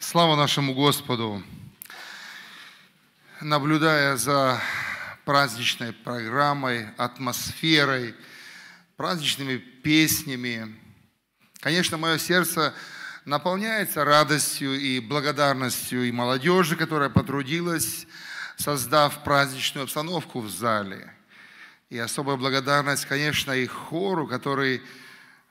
Слава нашему Господу! Наблюдая за праздничной программой, атмосферой, праздничными песнями, конечно, мое сердце наполняется радостью и благодарностью и молодежи, которая потрудилась, создав праздничную обстановку в зале. И особая благодарность, конечно, и хору, который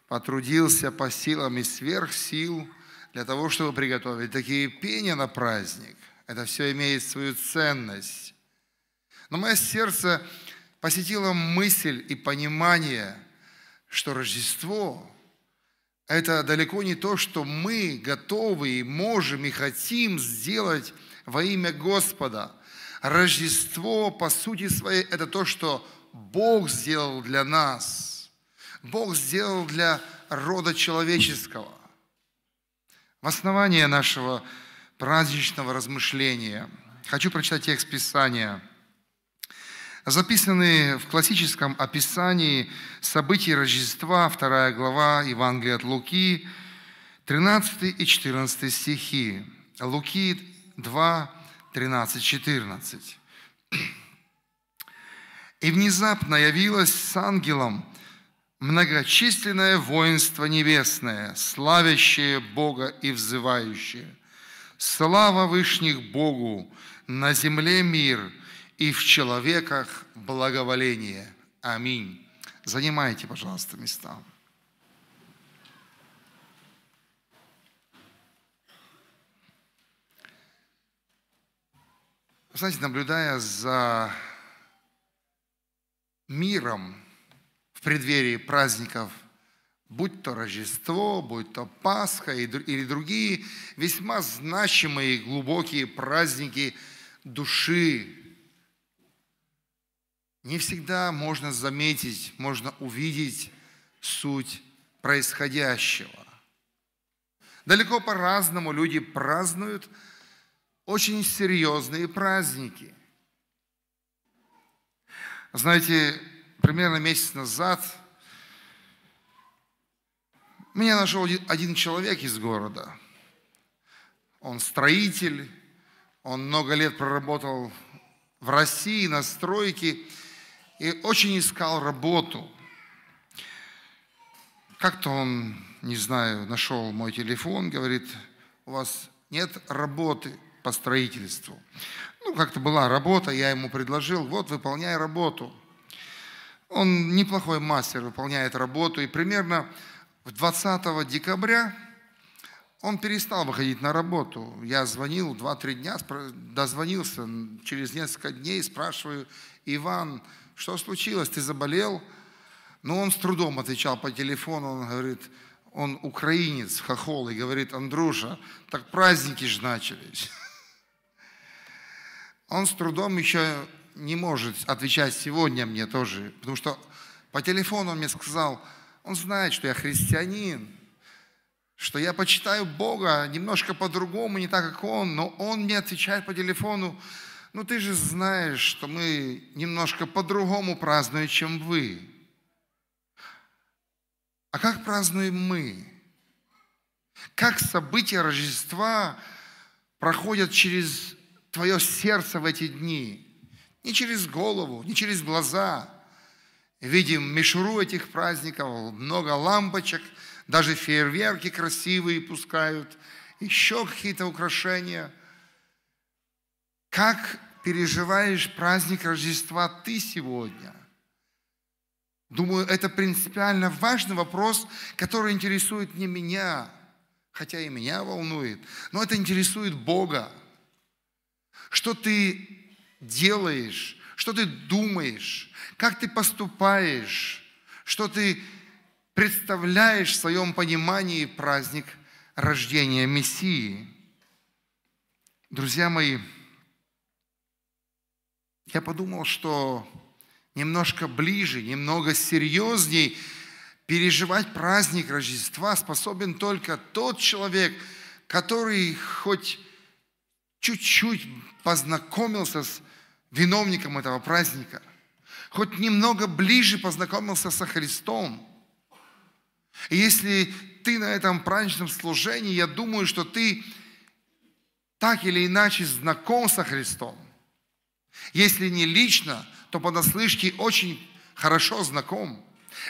потрудился по силам и сверх сил – для того, чтобы приготовить такие пения на праздник. Это все имеет свою ценность. Но мое сердце посетило мысль и понимание, что Рождество – это далеко не то, что мы готовы и можем и хотим сделать во имя Господа. Рождество, по сути своей, это то, что Бог сделал для нас. Бог сделал для рода человеческого. В основании нашего праздничного размышления хочу прочитать текст Писания, записанный в классическом описании событий Рождества, 2 глава Евангелия от Луки, 13 и 14 стихи. Луки 2, 13, 14. «И внезапно явилась с ангелом, многочисленное воинство небесное, славящее Бога и взывающее. Слава Вышних Богу, на земле мир и в человеках благоволение. Аминь. Занимайте, пожалуйста, места. Знаете, наблюдая за миром, преддверии праздников, будь то Рождество, будь то Пасха или другие весьма значимые и глубокие праздники души, не всегда можно заметить, можно увидеть суть происходящего. Далеко по-разному люди празднуют очень серьезные праздники. Знаете, примерно месяц назад меня нашел один человек из города. Он строитель, он много лет проработал в России на стройке и очень искал работу. Как-то он, не знаю, нашел мой телефон, говорит, у вас нет работы по строительству. Ну, как-то была работа, я ему предложил, вот, выполняй работу – он неплохой мастер, выполняет работу. И примерно 20 декабря он перестал выходить на работу. Я звонил 2-3 дня, дозвонился через несколько дней, спрашиваю, Иван, что случилось, ты заболел? Но ну, он с трудом отвечал по телефону, он говорит, он украинец, хохол, и говорит, Андрюша, так праздники же начались. Он с трудом еще не может отвечать сегодня мне тоже, потому что по телефону он мне сказал, он знает, что я христианин, что я почитаю Бога немножко по-другому, не так, как он, но он мне отвечает по телефону, ну ты же знаешь, что мы немножко по-другому празднуем, чем вы. А как празднуем мы? Как события Рождества проходят через твое сердце в эти дни? не через голову, не через глаза. Видим мишуру этих праздников, много лампочек, даже фейерверки красивые пускают, еще какие-то украшения. Как переживаешь праздник Рождества ты сегодня? Думаю, это принципиально важный вопрос, который интересует не меня, хотя и меня волнует, но это интересует Бога. Что ты делаешь, что ты думаешь, как ты поступаешь, что ты представляешь в своем понимании праздник рождения Мессии. Друзья мои, я подумал, что немножко ближе, немного серьезней переживать праздник Рождества способен только тот человек, который хоть чуть-чуть познакомился с виновником этого праздника, хоть немного ближе познакомился со Христом. И если ты на этом праздничном служении, я думаю, что ты так или иначе знаком со Христом. Если не лично, то понаслышке очень хорошо знаком.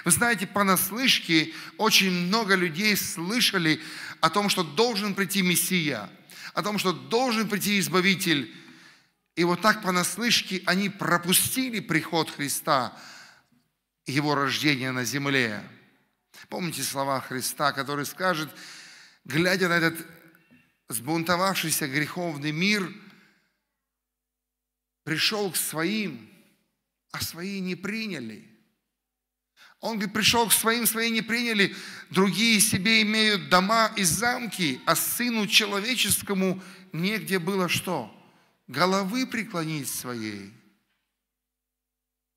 Вы знаете, понаслышке очень много людей слышали о том, что должен прийти Мессия, о том, что должен прийти Избавитель. И вот так понаслышке они пропустили приход Христа, его рождение на земле. Помните слова Христа, который скажет, глядя на этот сбунтовавшийся греховный мир, пришел к своим, а свои не приняли. Он говорит, пришел к своим, свои не приняли, другие себе имеют дома и замки, а сыну человеческому негде было что? Головы преклонить своей.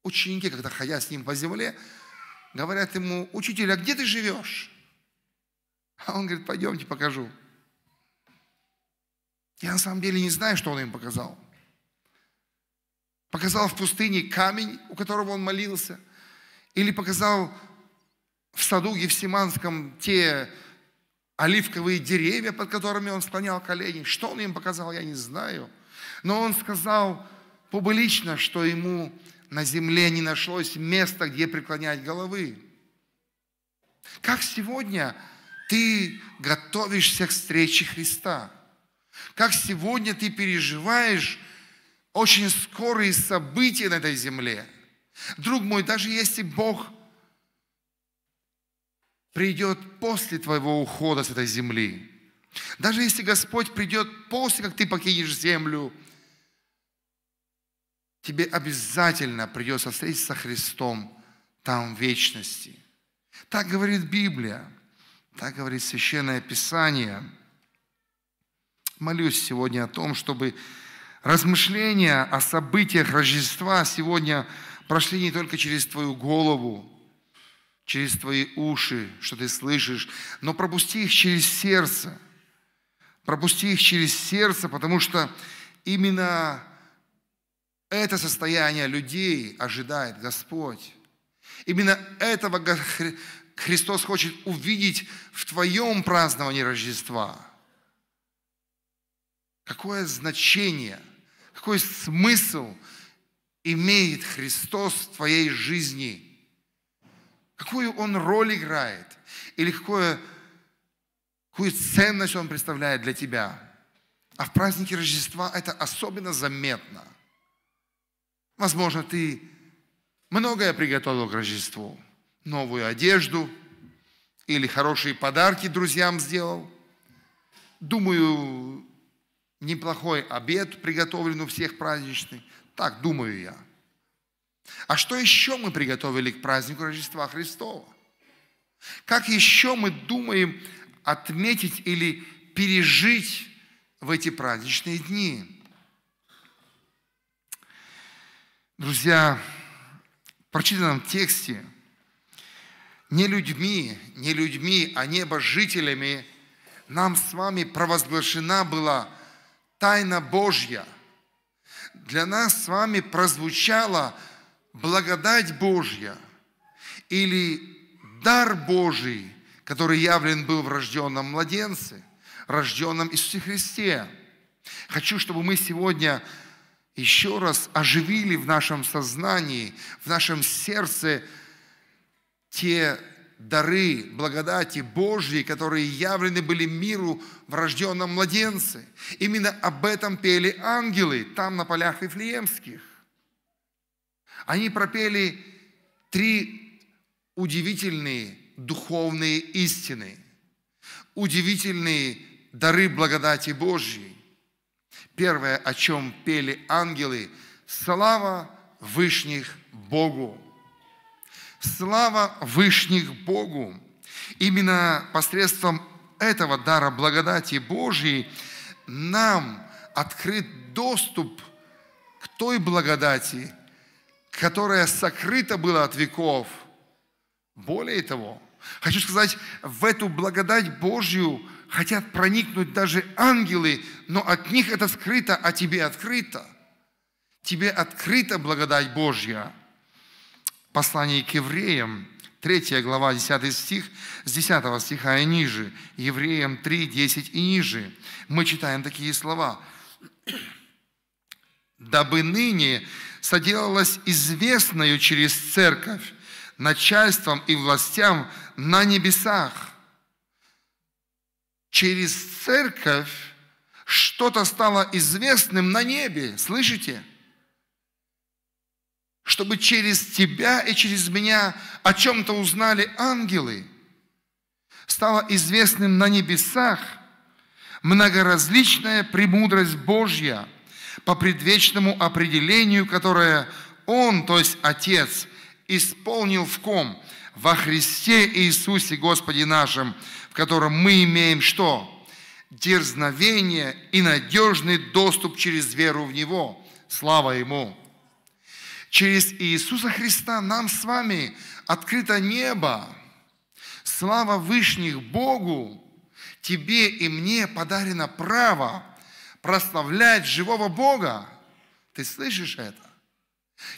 Ученики, когда ходя с ним по земле, говорят ему, учитель, а где ты живешь? А он говорит, пойдемте покажу. Я на самом деле не знаю, что он им показал. Показал в пустыне камень, у которого он молился – или показал в саду Евсиманском те оливковые деревья, под которыми он склонял колени. Что он им показал, я не знаю. Но он сказал публично, что ему на земле не нашлось места, где преклонять головы. Как сегодня ты готовишься к встрече Христа? Как сегодня ты переживаешь очень скорые события на этой земле – Друг мой, даже если Бог придет после твоего ухода с этой земли, даже если Господь придет после, как ты покинешь землю, тебе обязательно придется встретиться со Христом там в вечности. Так говорит Библия, так говорит Священное Писание. Молюсь сегодня о том, чтобы размышления о событиях Рождества сегодня – прошли не только через твою голову, через твои уши, что ты слышишь, но пропусти их через сердце. Пропусти их через сердце, потому что именно это состояние людей ожидает Господь. Именно этого Христос хочет увидеть в твоем праздновании Рождества. Какое значение, какой смысл – имеет Христос в твоей жизни? Какую он роль играет? Или какое, какую ценность он представляет для тебя? А в празднике Рождества это особенно заметно. Возможно, ты многое приготовил к Рождеству. Новую одежду или хорошие подарки друзьям сделал. Думаю, неплохой обед приготовлен у всех праздничный. Так думаю я. А что еще мы приготовили к празднику Рождества Христова? Как еще мы думаем отметить или пережить в эти праздничные дни? Друзья, в прочитанном тексте не людьми, не людьми, а небожителями нам с вами провозглашена была тайна Божья – для нас с вами прозвучала благодать Божья или дар Божий, который явлен был в рожденном младенце, рожденном Иисусе Христе. Хочу, чтобы мы сегодня еще раз оживили в нашем сознании, в нашем сердце те дары благодати Божьей, которые явлены были миру в рожденном младенце. Именно об этом пели ангелы там, на полях Вифлеемских. Они пропели три удивительные духовные истины, удивительные дары благодати Божьей. Первое, о чем пели ангелы, «Слава Вышних Богу!» Слава Вышних Богу! Именно посредством этого дара благодати Божьей нам открыт доступ к той благодати, которая сокрыта была от веков. Более того, хочу сказать, в эту благодать Божью хотят проникнуть даже ангелы, но от них это скрыто, а тебе открыто. Тебе открыта благодать Божья – послании к евреям, 3 глава, 10 стих, с 10 стиха и ниже, евреям 3, 10 и ниже, мы читаем такие слова. «Дабы ныне соделалось известною через церковь начальством и властям на небесах». Через церковь что-то стало известным на небе, слышите? – чтобы через тебя и через меня о чем-то узнали ангелы. Стало известным на небесах многоразличная премудрость Божья по предвечному определению, которое Он, то есть Отец, исполнил в ком? Во Христе Иисусе Господе нашем, в котором мы имеем что? Дерзновение и надежный доступ через веру в Него. Слава Ему! Через Иисуса Христа нам с вами открыто небо. Слава Вышних Богу! Тебе и мне подарено право прославлять живого Бога. Ты слышишь это?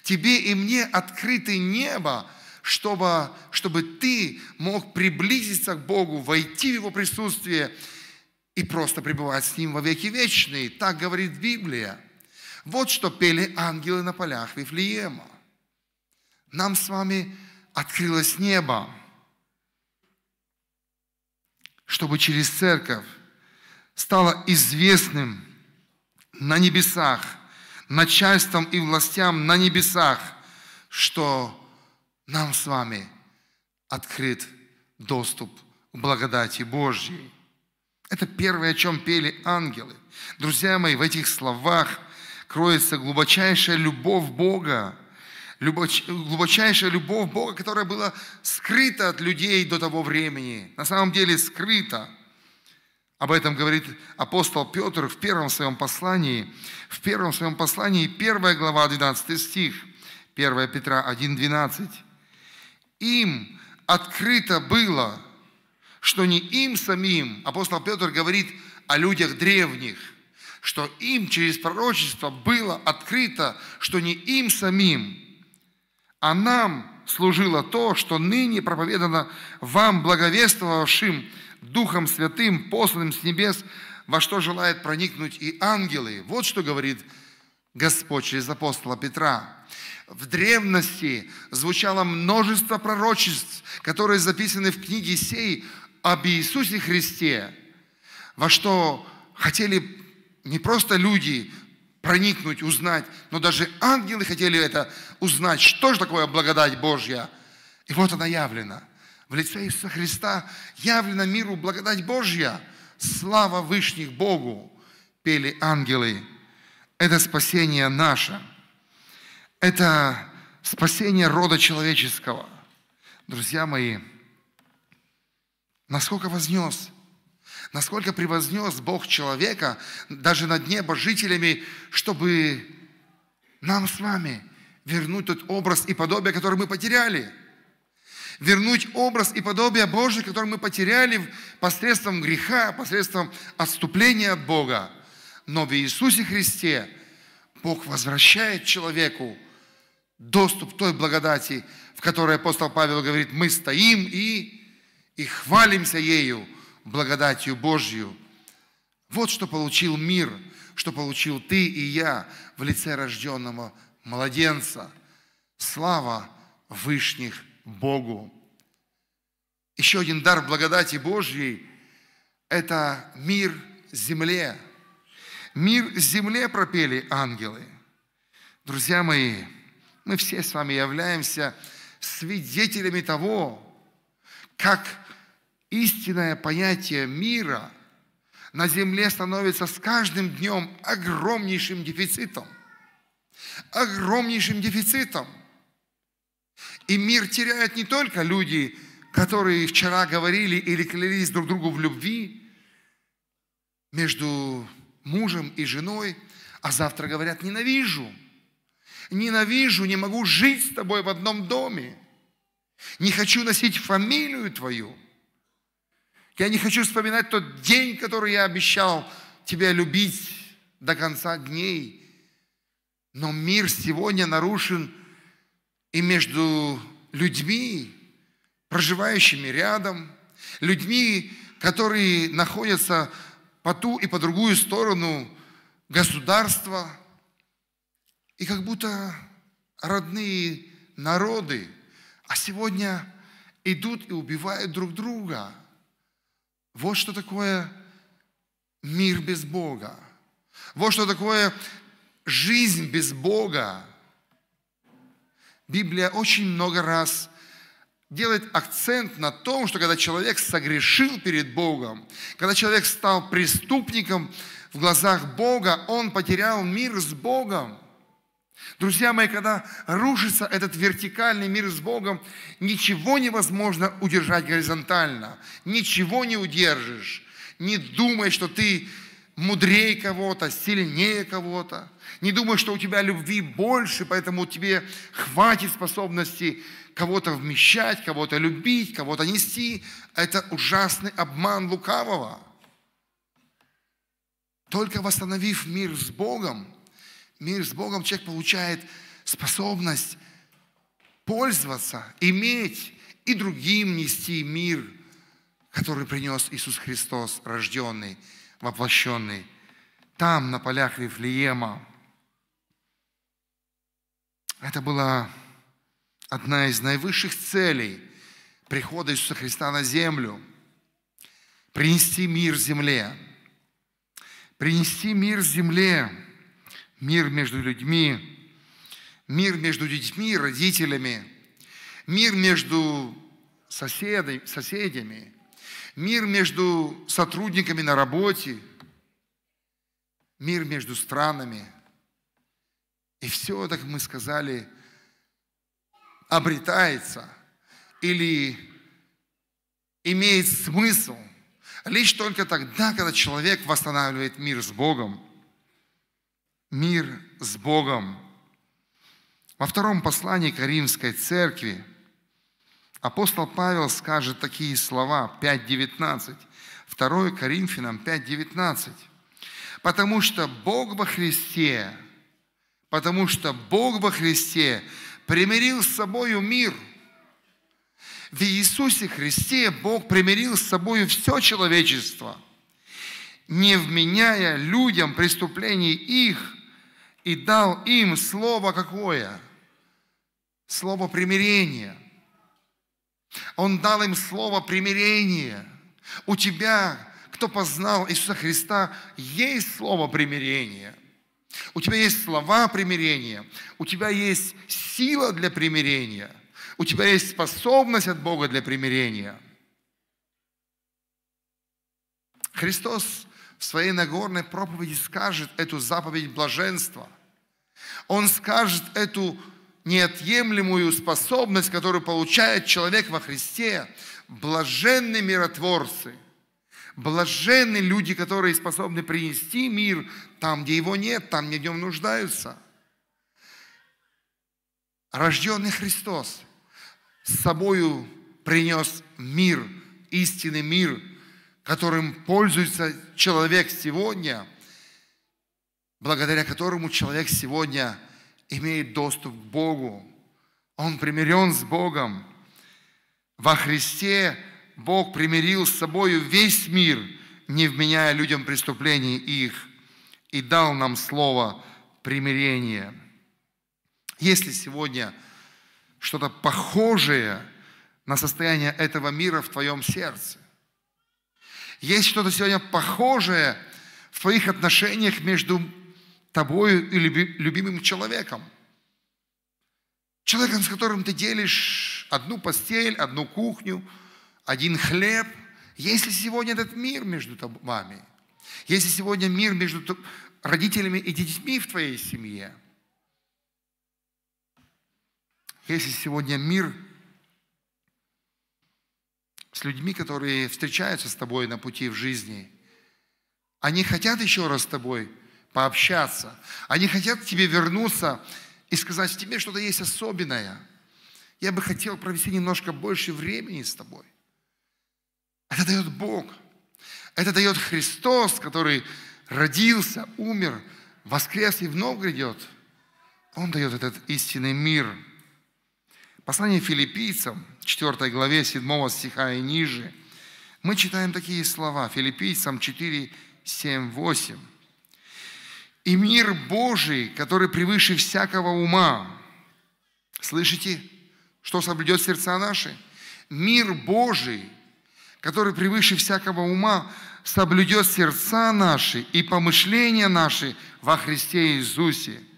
Тебе и мне открыто небо, чтобы, чтобы ты мог приблизиться к Богу, войти в Его присутствие и просто пребывать с Ним во веки вечные. Так говорит Библия. Вот что пели ангелы на полях Вифлеема. Нам с вами открылось небо, чтобы через церковь стало известным на небесах, начальством и властям на небесах, что нам с вами открыт доступ к благодати Божьей. Это первое, о чем пели ангелы. Друзья мои, в этих словах – кроется глубочайшая любовь Бога, глубочайшая любовь Бога, которая была скрыта от людей до того времени. На самом деле скрыта. Об этом говорит апостол Петр в первом своем послании. В первом своем послании, первая глава, 12 стих, 1 Петра 1, 12. «Им открыто было, что не им самим». Апостол Петр говорит о людях древних – что им через пророчество было открыто, что не им самим, а нам служило то, что ныне проповедано вам, благовествовавшим Духом Святым, посланным с небес, во что желает проникнуть и ангелы. Вот что говорит Господь через апостола Петра. В древности звучало множество пророчеств, которые записаны в книге сей об Иисусе Христе, во что хотели не просто люди проникнуть, узнать, но даже ангелы хотели это узнать, что же такое благодать Божья. И вот она явлена. В лице Иисуса Христа явлена миру благодать Божья. Слава Вышних Богу, пели ангелы. Это спасение наше. Это спасение рода человеческого. Друзья мои, насколько вознес – Насколько превознес Бог человека даже над жителями, чтобы нам с вами вернуть тот образ и подобие, который мы потеряли. Вернуть образ и подобие Божие, который мы потеряли посредством греха, посредством отступления от Бога. Но в Иисусе Христе Бог возвращает человеку доступ той благодати, в которой апостол Павел говорит, мы стоим и, и хвалимся ею – благодатью Божью. Вот что получил мир, что получил ты и я в лице рожденного младенца. Слава Вышних Богу! Еще один дар благодати Божьей – это мир земле. Мир земле пропели ангелы. Друзья мои, мы все с вами являемся свидетелями того, как истинное понятие мира на Земле становится с каждым днем огромнейшим дефицитом. Огромнейшим дефицитом. И мир теряет не только люди, которые вчера говорили или клялись друг другу в любви между мужем и женой, а завтра говорят «ненавижу». Ненавижу, не могу жить с тобой в одном доме. Не хочу носить фамилию твою. Я не хочу вспоминать тот день, который я обещал тебя любить до конца дней. Но мир сегодня нарушен и между людьми, проживающими рядом, людьми, которые находятся по ту и по другую сторону государства, и как будто родные народы, а сегодня идут и убивают друг друга. Вот что такое мир без Бога. Вот что такое жизнь без Бога. Библия очень много раз делает акцент на том, что когда человек согрешил перед Богом, когда человек стал преступником в глазах Бога, он потерял мир с Богом. Друзья мои, когда рушится этот вертикальный мир с Богом, ничего невозможно удержать горизонтально. Ничего не удержишь. Не думай, что ты мудрее кого-то, сильнее кого-то. Не думай, что у тебя любви больше, поэтому тебе хватит способности кого-то вмещать, кого-то любить, кого-то нести. Это ужасный обман лукавого. Только восстановив мир с Богом, мир с Богом, человек получает способность пользоваться, иметь и другим нести мир, который принес Иисус Христос, рожденный, воплощенный, там, на полях Вифлеема. Это была одна из наивысших целей прихода Иисуса Христа на землю – принести мир земле. Принести мир земле – мир между людьми, мир между детьми и родителями, мир между соседи, соседями, мир между сотрудниками на работе, мир между странами. И все, так мы сказали, обретается или имеет смысл лишь только тогда, когда человек восстанавливает мир с Богом – мир с Богом. Во втором послании к Римской церкви апостол Павел скажет такие слова 5.19, 2 Коринфянам 5.19. «Потому что Бог во Христе, потому что Бог во Христе примирил с собою мир». В Иисусе Христе Бог примирил с собою все человечество, не вменяя людям преступлений их – и дал им слово какое? Слово примирения. Он дал им слово примирения. У тебя, кто познал Иисуса Христа, есть слово примирения. У тебя есть слова примирения. У тебя есть сила для примирения. У тебя есть способность от Бога для примирения. Христос в своей Нагорной проповеди скажет эту заповедь блаженства. Он скажет эту неотъемлемую способность, которую получает человек во Христе. Блаженны миротворцы, блаженны люди, которые способны принести мир там, где его нет, там, где в нем нуждаются. Рожденный Христос с собою принес мир, истинный мир – которым пользуется человек сегодня, благодаря которому человек сегодня имеет доступ к Богу. Он примирен с Богом. Во Христе Бог примирил с собой весь мир, не вменяя людям преступлений их, и дал нам слово примирения. Если сегодня что-то похожее на состояние этого мира в твоем сердце, есть что-то сегодня похожее в твоих отношениях между тобой и любимым человеком. Человеком, с которым ты делишь одну постель, одну кухню, один хлеб. Есть ли сегодня этот мир между вами? Есть ли сегодня мир между родителями и детьми в твоей семье? Есть ли сегодня мир с людьми, которые встречаются с тобой на пути в жизни. Они хотят еще раз с тобой пообщаться. Они хотят к тебе вернуться и сказать, в тебе что-то есть особенное. Я бы хотел провести немножко больше времени с тобой. Это дает Бог. Это дает Христос, который родился, умер, воскрес и вновь грядет. Он дает этот истинный мир – Послание филиппийцам, 4 главе 7 стиха и ниже, мы читаем такие слова, филиппийцам 4, 7, 8. «И мир Божий, который превыше всякого ума». Слышите, что соблюдет сердца наши? Мир Божий, который превыше всякого ума, соблюдет сердца наши и помышления наши во Христе Иисусе –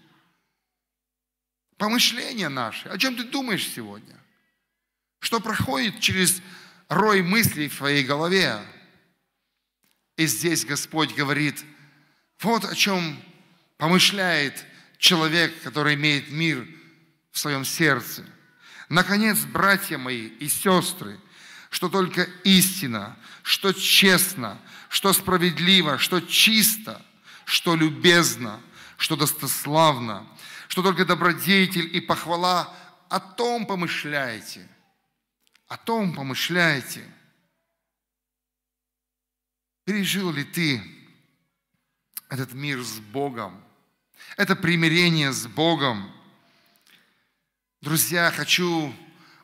помышления наши. О чем ты думаешь сегодня? Что проходит через рой мыслей в твоей голове? И здесь Господь говорит, вот о чем помышляет человек, который имеет мир в своем сердце. Наконец, братья мои и сестры, что только истина, что честно, что справедливо, что чисто, что любезно, что достославно – что только добродетель и похвала о том помышляете, о том помышляете. Пережил ли ты этот мир с Богом, это примирение с Богом? Друзья, хочу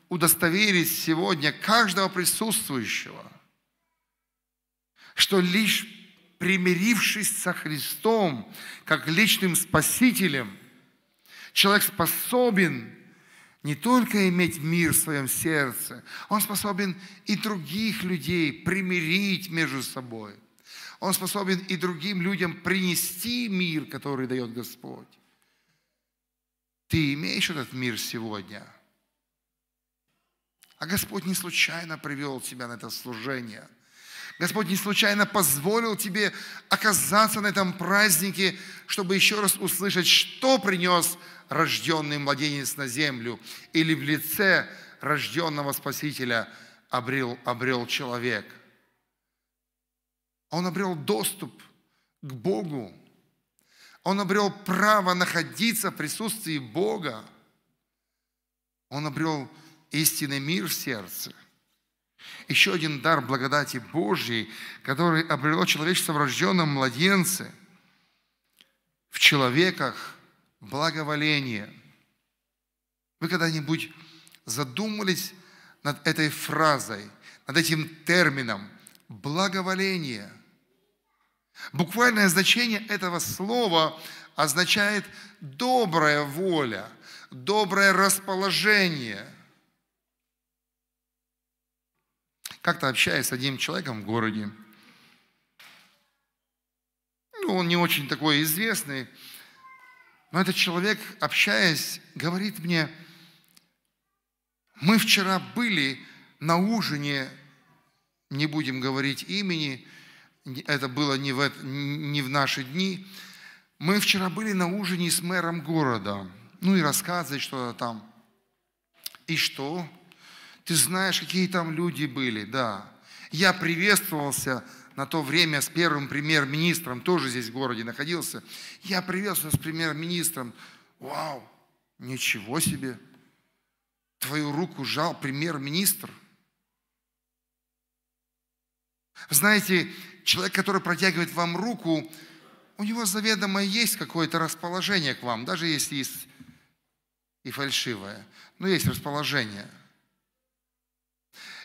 удостоверить сегодня каждого присутствующего, что лишь примирившись со Христом, как личным спасителем – Человек способен не только иметь мир в своем сердце, он способен и других людей примирить между собой. Он способен и другим людям принести мир, который дает Господь. Ты имеешь этот мир сегодня? А Господь не случайно привел тебя на это служение. Господь не случайно позволил тебе оказаться на этом празднике, чтобы еще раз услышать, что принес рожденный младенец на землю, или в лице рожденного Спасителя обрел, обрел человек. Он обрел доступ к Богу. Он обрел право находиться в присутствии Бога. Он обрел истинный мир в сердце. Еще один дар благодати Божьей, который обрело человечество в рожденном младенце, в человеках – благоволение. Вы когда-нибудь задумались над этой фразой, над этим термином благоволение? Буквальное значение этого слова означает добрая воля, доброе расположение. Как-то общаясь с одним человеком в городе, ну, он не очень такой известный, но этот человек, общаясь, говорит мне, мы вчера были на ужине, не будем говорить имени, это было не в, не в наши дни, мы вчера были на ужине с мэром города, ну и рассказывать что-то там. И что? Ты знаешь, какие там люди были, да. Я приветствовался на то время с первым премьер-министром, тоже здесь в городе находился. Я приветствовался с премьер-министром. Вау, ничего себе. Твою руку жал премьер-министр. Знаете, человек, который протягивает вам руку, у него заведомо есть какое-то расположение к вам, даже если есть и фальшивое, но есть расположение –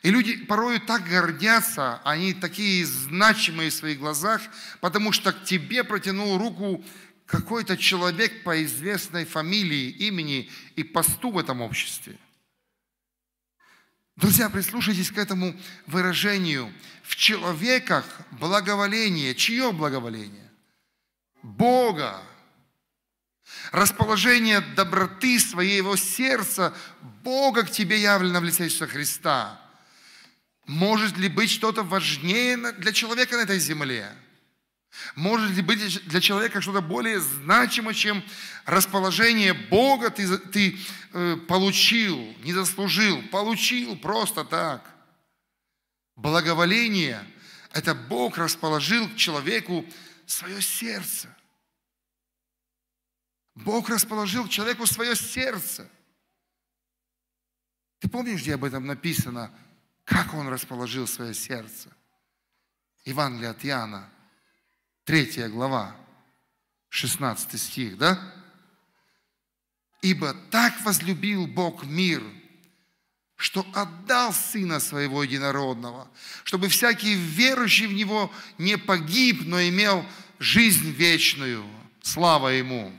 и люди порою так гордятся, они такие значимые в своих глазах, потому что к тебе протянул руку какой-то человек по известной фамилии, имени и посту в этом обществе. Друзья, прислушайтесь к этому выражению. В человеках благоволение. Чье благоволение? Бога. Расположение доброты своего сердца Бога к тебе явлено в лице Иисуса Христа. Может ли быть что-то важнее для человека на этой земле? Может ли быть для человека что-то более значимое, чем расположение Бога ты, ты э, получил, не заслужил, получил просто так? Благоволение – это Бог расположил к человеку свое сердце. Бог расположил к человеку свое сердце. Ты помнишь, где об этом написано – как он расположил свое сердце. Евангелие от Иоанна, 3 глава, 16 стих, да? «Ибо так возлюбил Бог мир, что отдал Сына Своего Единородного, чтобы всякий верующий в Него не погиб, но имел жизнь вечную. Слава Ему!»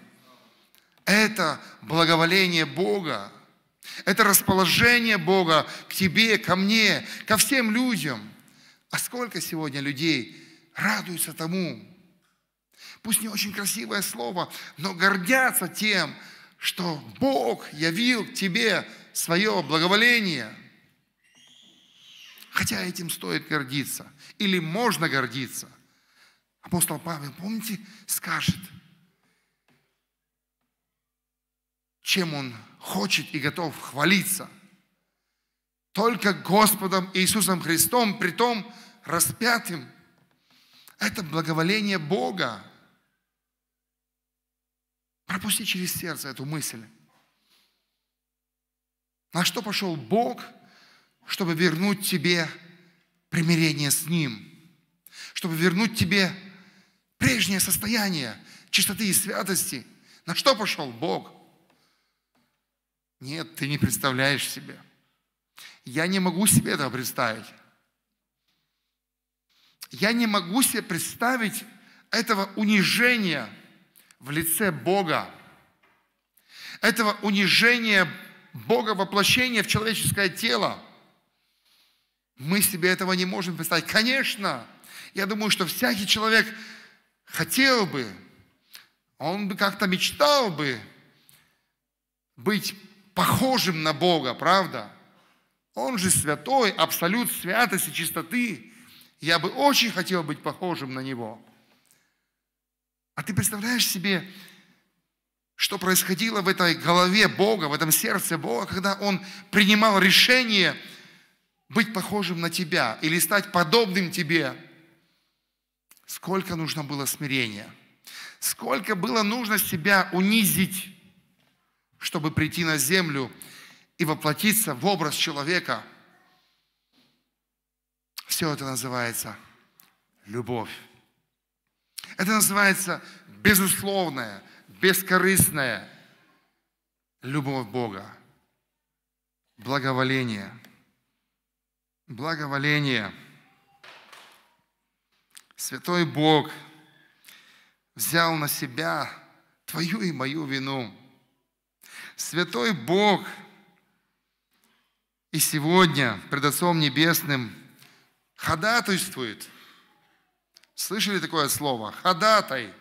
Это благоволение Бога. Это расположение Бога к тебе, ко мне, ко всем людям. А сколько сегодня людей радуются тому? Пусть не очень красивое слово, но гордятся тем, что Бог явил к тебе свое благоволение. Хотя этим стоит гордиться. Или можно гордиться. Апостол Павел, помните, скажет – чем он хочет и готов хвалиться. Только Господом Иисусом Христом, при том распятым. Это благоволение Бога. Пропусти через сердце эту мысль. На что пошел Бог, чтобы вернуть тебе примирение с Ним, чтобы вернуть тебе прежнее состояние чистоты и святости. На что пошел Бог? Нет, ты не представляешь себе. Я не могу себе этого представить. Я не могу себе представить этого унижения в лице Бога, этого унижения Бога воплощения в человеческое тело. Мы себе этого не можем представить. Конечно, я думаю, что всякий человек хотел бы, он бы как-то мечтал бы быть похожим на Бога, правда? Он же святой, абсолют святости, чистоты. Я бы очень хотел быть похожим на Него. А ты представляешь себе, что происходило в этой голове Бога, в этом сердце Бога, когда Он принимал решение быть похожим на тебя или стать подобным тебе. Сколько нужно было смирения, сколько было нужно себя унизить, чтобы прийти на землю и воплотиться в образ человека. Все это называется любовь. Это называется безусловная, бескорыстная любовь Бога, благоволение. Благоволение. Святой Бог взял на себя твою и мою вину – Святой Бог и сегодня пред Отцом Небесным ходатайствует. Слышали такое слово? Ходатай.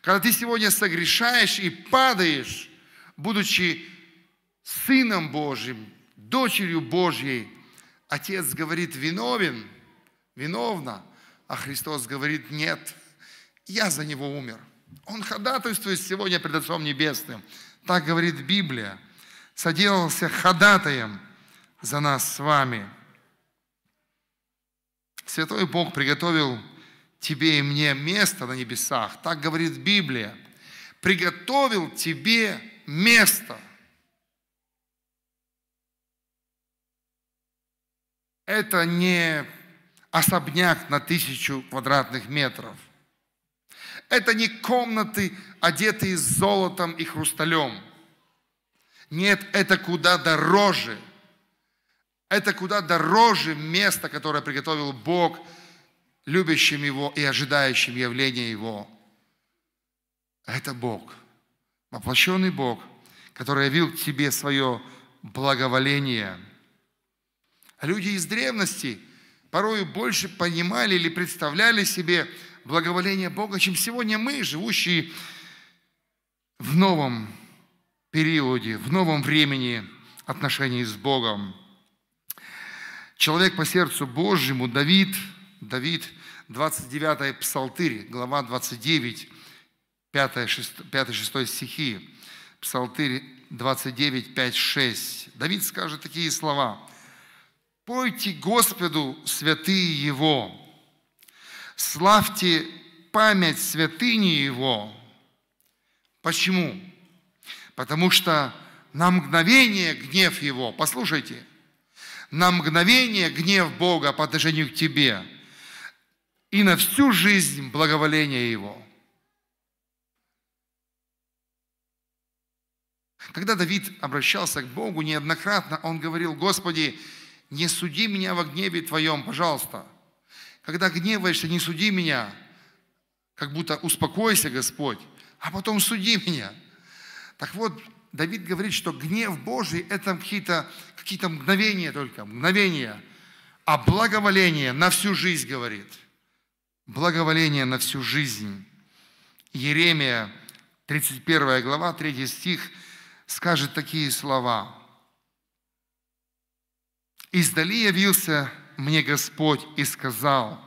Когда ты сегодня согрешаешь и падаешь, будучи Сыном Божьим, дочерью Божьей, Отец говорит, виновен, виновна, а Христос говорит, нет, я за него умер. Он ходатайствует сегодня пред Отцом Небесным так говорит Библия, соделался ходатаем за нас с вами. Святой Бог приготовил тебе и мне место на небесах, так говорит Библия. Приготовил тебе место. Это не особняк на тысячу квадратных метров – это не комнаты, одетые золотом и хрусталем. Нет, это куда дороже. Это куда дороже место, которое приготовил Бог любящим Его и ожидающим явления Его. Это Бог, воплощенный Бог, который явил к тебе свое благоволение. Люди из древности порою больше понимали или представляли себе благоволения Бога, чем сегодня мы, живущие в новом периоде, в новом времени отношений с Богом. Человек по сердцу Божьему, Давид, Давид, 29 Псалтырь, глава 29, 5-6 стихи, Псалтырь 29, 5-6. Давид скажет такие слова. «Пойте Господу святые Его, славьте память святыни Его. Почему? Потому что на мгновение гнев Его, послушайте, на мгновение гнев Бога по отношению к тебе и на всю жизнь благоволение Его. Когда Давид обращался к Богу неоднократно, он говорил, «Господи, не суди меня во гневе Твоем, пожалуйста». Когда гневаешься, не суди меня, как будто успокойся, Господь, а потом суди меня. Так вот, Давид говорит, что гнев Божий – это какие-то какие -то мгновения только, мгновения. А благоволение на всю жизнь, говорит. Благоволение на всю жизнь. Еремия, 31 глава, 3 стих, скажет такие слова. «Издали явился мне Господь и сказал,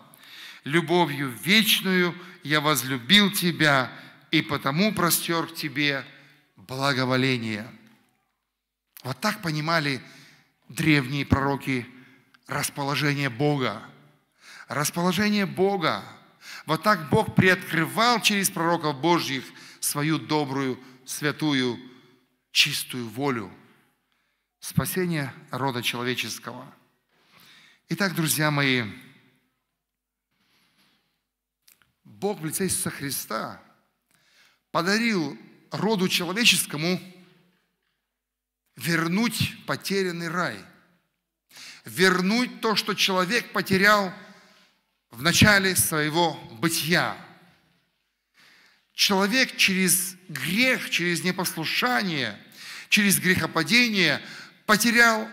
«Любовью вечную я возлюбил тебя, и потому простер к тебе благоволение». Вот так понимали древние пророки расположение Бога. Расположение Бога. Вот так Бог приоткрывал через пророков Божьих свою добрую, святую, чистую волю. Спасение рода человеческого – Итак, друзья мои, Бог в лице Иисуса Христа подарил роду человеческому вернуть потерянный рай, вернуть то, что человек потерял в начале своего бытия. Человек через грех, через непослушание, через грехопадение потерял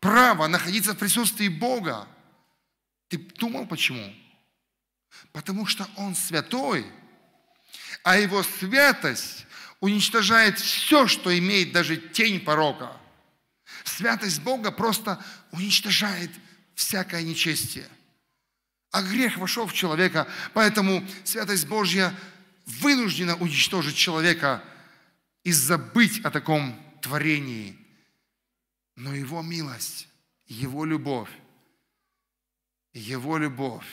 право находиться в присутствии Бога. Ты думал почему? Потому что Он святой, а Его святость уничтожает все, что имеет даже тень порока. Святость Бога просто уничтожает всякое нечестие. А грех вошел в человека, поэтому святость Божья вынуждена уничтожить человека и забыть о таком творении – но Его милость, Его любовь, Его любовь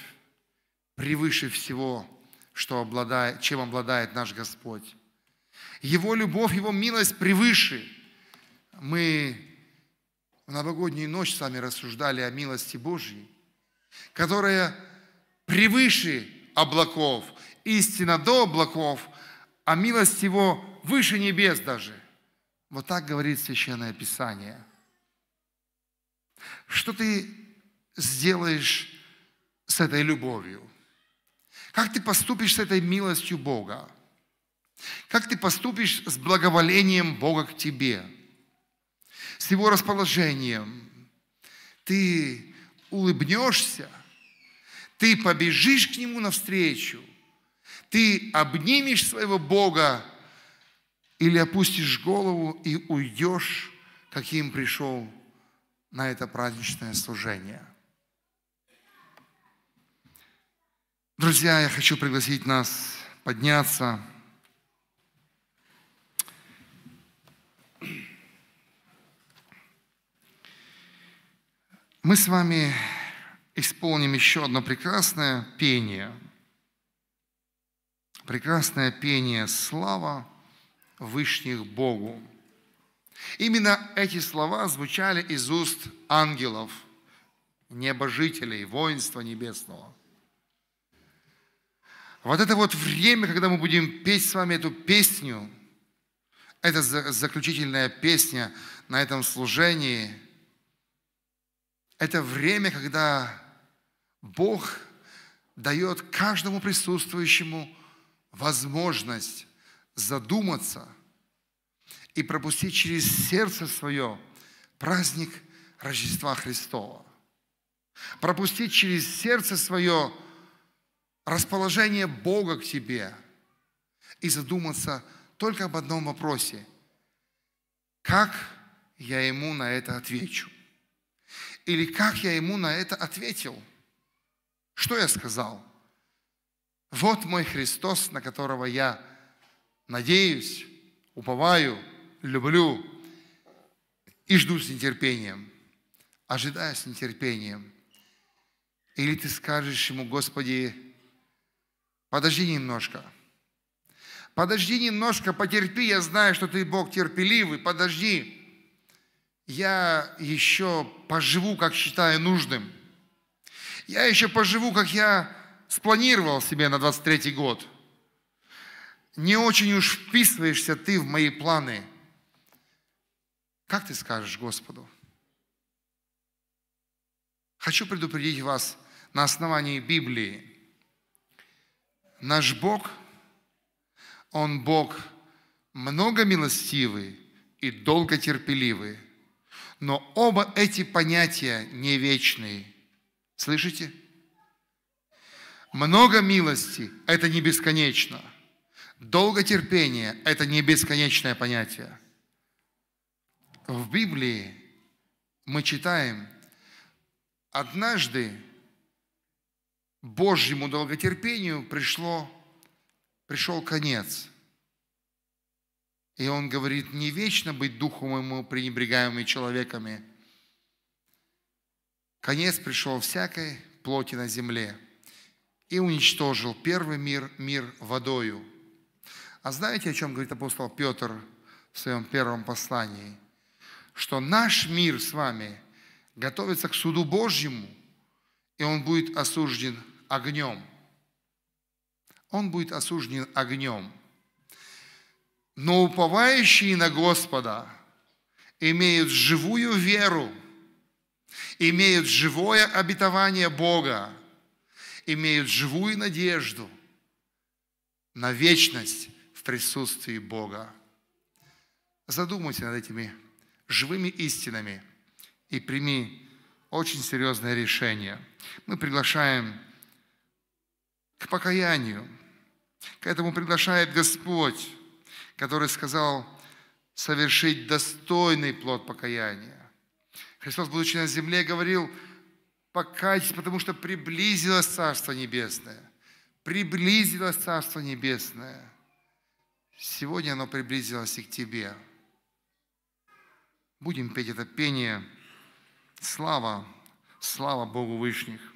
превыше всего, что обладает, чем обладает наш Господь. Его любовь, Его милость превыше. Мы в новогоднюю ночь с вами рассуждали о милости Божьей, которая превыше облаков, истина до облаков, а милость Его выше небес даже. Вот так говорит Священное Писание – что ты сделаешь с этой любовью? Как ты поступишь с этой милостью Бога? Как ты поступишь с благоволением Бога к тебе? С Его расположением? Ты улыбнешься? Ты побежишь к Нему навстречу? Ты обнимешь своего Бога или опустишь голову и уйдешь, каким пришел на это праздничное служение. Друзья, я хочу пригласить нас подняться. Мы с вами исполним еще одно прекрасное пение. Прекрасное пение «Слава вышних Богу». Именно эти слова звучали из уст ангелов, небожителей, воинства небесного. Вот это вот время, когда мы будем петь с вами эту песню, это заключительная песня на этом служении, это время, когда Бог дает каждому присутствующему возможность задуматься – и пропустить через сердце свое праздник Рождества Христова. Пропустить через сердце свое расположение Бога к тебе и задуматься только об одном вопросе. Как я ему на это отвечу? Или как я ему на это ответил? Что я сказал? Вот мой Христос, на которого я надеюсь, уповаю – люблю и жду с нетерпением, ожидая с нетерпением. Или ты скажешь ему, Господи, подожди немножко. Подожди немножко, потерпи, я знаю, что ты Бог терпеливый, подожди. Я еще поживу, как считаю нужным. Я еще поживу, как я спланировал себе на 23 год. Не очень уж вписываешься ты в мои планы – как ты скажешь Господу? Хочу предупредить вас на основании Библии. Наш Бог, Он Бог много милостивый и долго терпеливый. Но оба эти понятия не вечные. Слышите? Много милости – это не бесконечно. Долготерпение – это не бесконечное понятие в Библии мы читаем, однажды Божьему долготерпению пришло, пришел конец. И он говорит, не вечно быть духом ему пренебрегаемыми человеками. Конец пришел всякой плоти на земле и уничтожил первый мир, мир водою. А знаете, о чем говорит апостол Петр в своем первом послании – что наш мир с вами готовится к суду Божьему, и он будет осужден огнем. Он будет осужден огнем. Но уповающие на Господа имеют живую веру, имеют живое обетование Бога, имеют живую надежду на вечность в присутствии Бога. Задумайтесь над этими живыми истинами и прими очень серьезное решение. Мы приглашаем к покаянию. К этому приглашает Господь, который сказал совершить достойный плод покаяния. Христос, будучи на земле, говорил, покайтесь, потому что приблизилось Царство Небесное. Приблизилось Царство Небесное. Сегодня оно приблизилось и к тебе. Будем петь это пение «Слава, слава Богу Вышних».